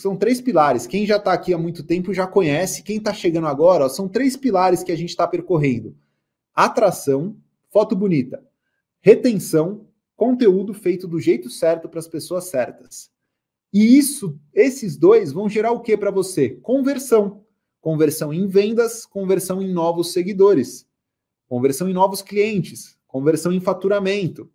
são três pilares. Quem já está aqui há muito tempo já conhece, quem está chegando agora, ó, são três pilares que a gente está percorrendo: atração, foto bonita, retenção, conteúdo feito do jeito certo para as pessoas certas. E isso, esses dois vão gerar o que para você? Conversão. Conversão em vendas, conversão em novos seguidores, conversão em novos clientes, conversão em faturamento.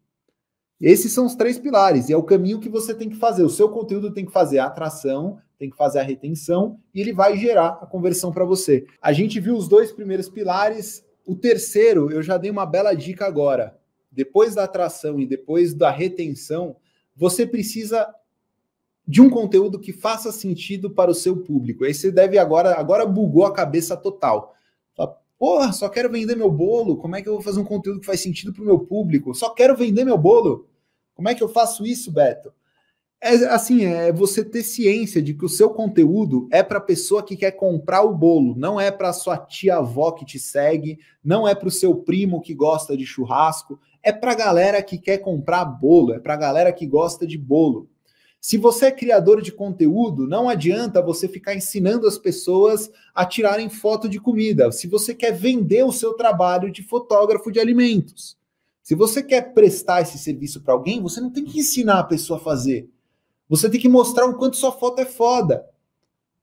Esses são os três pilares e é o caminho que você tem que fazer. O seu conteúdo tem que fazer a atração, tem que fazer a retenção e ele vai gerar a conversão para você. A gente viu os dois primeiros pilares. O terceiro, eu já dei uma bela dica agora. Depois da atração e depois da retenção, você precisa de um conteúdo que faça sentido para o seu público. Aí você deve agora, agora bugou a cabeça total. Porra, só quero vender meu bolo. Como é que eu vou fazer um conteúdo que faz sentido para o meu público? Só quero vender meu bolo. Como é que eu faço isso, Beto? É assim, é você ter ciência de que o seu conteúdo é para a pessoa que quer comprar o bolo, não é para sua tia avó que te segue, não é para o seu primo que gosta de churrasco, é para a galera que quer comprar bolo, é para a galera que gosta de bolo. Se você é criador de conteúdo, não adianta você ficar ensinando as pessoas a tirarem foto de comida. Se você quer vender o seu trabalho de fotógrafo de alimentos, se você quer prestar esse serviço para alguém, você não tem que ensinar a pessoa a fazer. Você tem que mostrar o quanto sua foto é foda.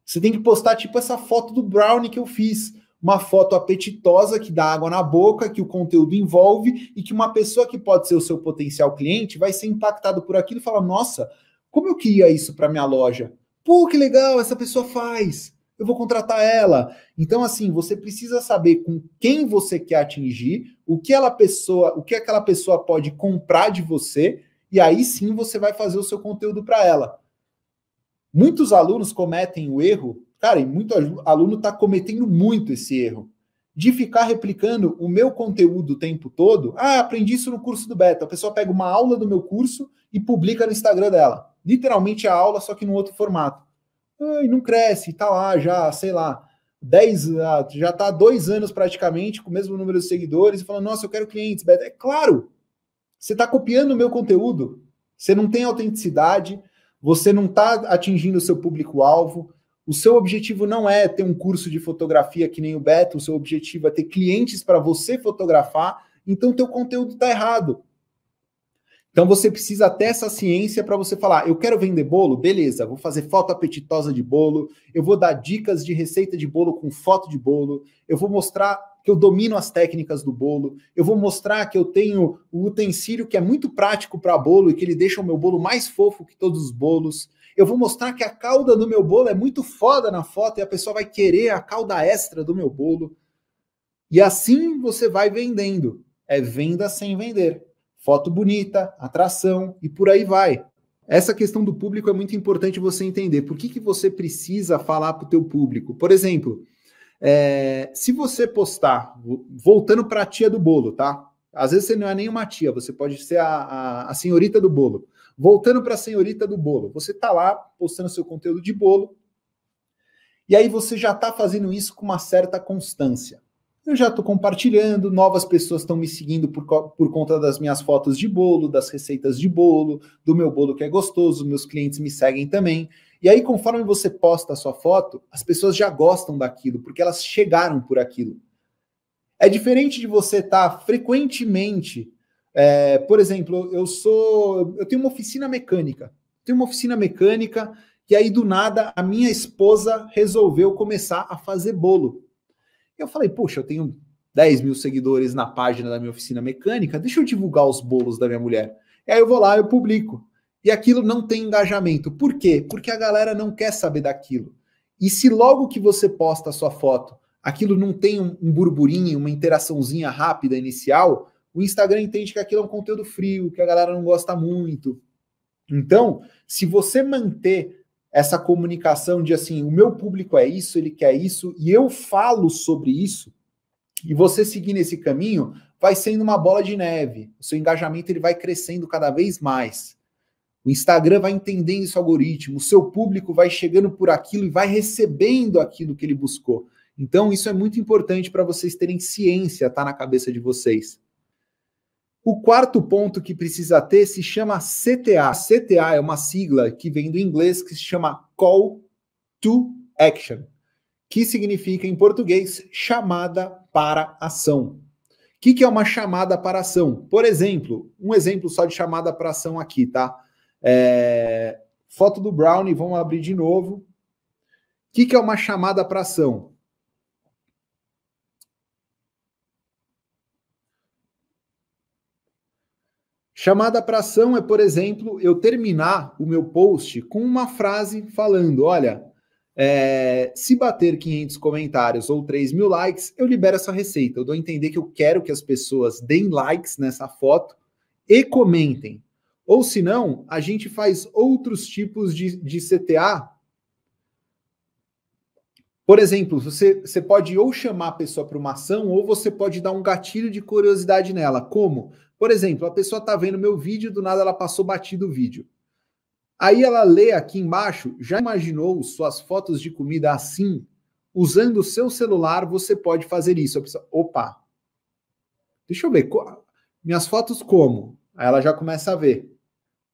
Você tem que postar tipo essa foto do brownie que eu fiz, uma foto apetitosa que dá água na boca, que o conteúdo envolve e que uma pessoa que pode ser o seu potencial cliente vai ser impactado por aquilo e falar "Nossa, como eu queria isso para minha loja? Pô, que legal, essa pessoa faz. Eu vou contratar ela. Então, assim, você precisa saber com quem você quer atingir, o que ela pessoa, o que aquela pessoa pode comprar de você, e aí sim você vai fazer o seu conteúdo para ela. Muitos alunos cometem o erro, cara, e muito aluno está cometendo muito esse erro de ficar replicando o meu conteúdo o tempo todo. Ah, aprendi isso no curso do Beta. A pessoa pega uma aula do meu curso e publica no Instagram dela literalmente a aula, só que num outro formato. E não cresce, está lá já, sei lá, 10, ah, já está há dois anos praticamente, com o mesmo número de seguidores, e falando, nossa, eu quero clientes. Beto É claro, você está copiando o meu conteúdo, você não tem autenticidade, você não está atingindo o seu público-alvo, o seu objetivo não é ter um curso de fotografia que nem o Beto, o seu objetivo é ter clientes para você fotografar, então teu conteúdo está errado. Então você precisa até essa ciência para você falar, eu quero vender bolo, beleza, vou fazer foto apetitosa de bolo, eu vou dar dicas de receita de bolo com foto de bolo, eu vou mostrar que eu domino as técnicas do bolo, eu vou mostrar que eu tenho o utensílio que é muito prático para bolo e que ele deixa o meu bolo mais fofo que todos os bolos. Eu vou mostrar que a calda do meu bolo é muito foda na foto e a pessoa vai querer a calda extra do meu bolo. E assim você vai vendendo. É venda sem vender foto bonita, atração e por aí vai. Essa questão do público é muito importante você entender. Por que, que você precisa falar para o teu público? Por exemplo, é, se você postar, voltando para a tia do bolo, tá? Às vezes você não é nem uma tia, você pode ser a, a, a senhorita do bolo. Voltando para a senhorita do bolo, você está lá postando seu conteúdo de bolo, e aí você já está fazendo isso com uma certa constância eu já estou compartilhando, novas pessoas estão me seguindo por, por conta das minhas fotos de bolo, das receitas de bolo, do meu bolo que é gostoso, meus clientes me seguem também. E aí, conforme você posta a sua foto, as pessoas já gostam daquilo, porque elas chegaram por aquilo. É diferente de você estar tá frequentemente. É, por exemplo, eu sou. Eu tenho uma oficina mecânica. Tenho uma oficina mecânica, e aí, do nada, a minha esposa resolveu começar a fazer bolo. Eu falei, poxa, eu tenho 10 mil seguidores na página da minha oficina mecânica, deixa eu divulgar os bolos da minha mulher. E aí eu vou lá, eu publico. E aquilo não tem engajamento. Por quê? Porque a galera não quer saber daquilo. E se logo que você posta a sua foto, aquilo não tem um, um burburinho, uma interaçãozinha rápida inicial, o Instagram entende que aquilo é um conteúdo frio, que a galera não gosta muito. Então, se você manter essa comunicação de assim, o meu público é isso, ele quer isso, e eu falo sobre isso, e você seguir nesse caminho, vai sendo uma bola de neve. O seu engajamento ele vai crescendo cada vez mais. O Instagram vai entendendo esse algoritmo, o seu público vai chegando por aquilo e vai recebendo aquilo que ele buscou. Então, isso é muito importante para vocês terem ciência, tá na cabeça de vocês. O quarto ponto que precisa ter se chama CTA. CTA é uma sigla que vem do inglês que se chama Call to Action, que significa em português chamada para ação. O que, que é uma chamada para ação? Por exemplo, um exemplo só de chamada para ação aqui, tá? É... Foto do Brownie, vamos abrir de novo. O que, que é uma chamada para ação? Chamada para ação é, por exemplo, eu terminar o meu post com uma frase falando: olha, é, se bater 500 comentários ou 3 mil likes, eu libero essa receita. Eu dou a entender que eu quero que as pessoas deem likes nessa foto e comentem. Ou se não, a gente faz outros tipos de, de CTA. Por exemplo, você, você pode ou chamar a pessoa para uma ação ou você pode dar um gatilho de curiosidade nela. Como? Por exemplo, a pessoa está vendo meu vídeo do nada ela passou batido o vídeo. Aí ela lê aqui embaixo, já imaginou suas fotos de comida assim? Usando o seu celular, você pode fazer isso. A pessoa, opa, deixa eu ver, minhas fotos como? Aí ela já começa a ver.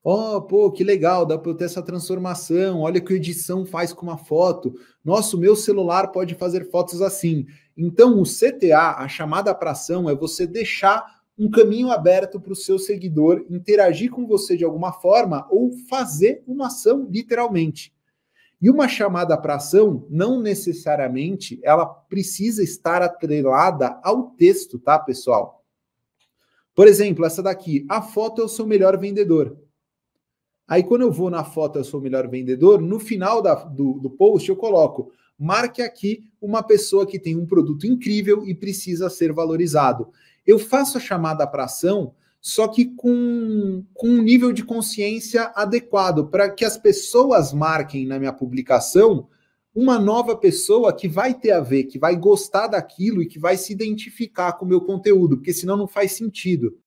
Oh, pô, que legal, dá para eu ter essa transformação. Olha que edição faz com uma foto. Nosso meu celular pode fazer fotos assim. Então, o CTA, a chamada para ação, é você deixar um caminho aberto para o seu seguidor interagir com você de alguma forma ou fazer uma ação literalmente. E uma chamada para ação, não necessariamente ela precisa estar atrelada ao texto, tá, pessoal? Por exemplo, essa daqui, a foto é o seu melhor vendedor. Aí quando eu vou na foto eu sou o melhor vendedor, no final da, do, do post eu coloco, marque aqui uma pessoa que tem um produto incrível e precisa ser valorizado eu faço a chamada para ação, só que com, com um nível de consciência adequado, para que as pessoas marquem na minha publicação uma nova pessoa que vai ter a ver, que vai gostar daquilo e que vai se identificar com o meu conteúdo, porque senão não faz sentido.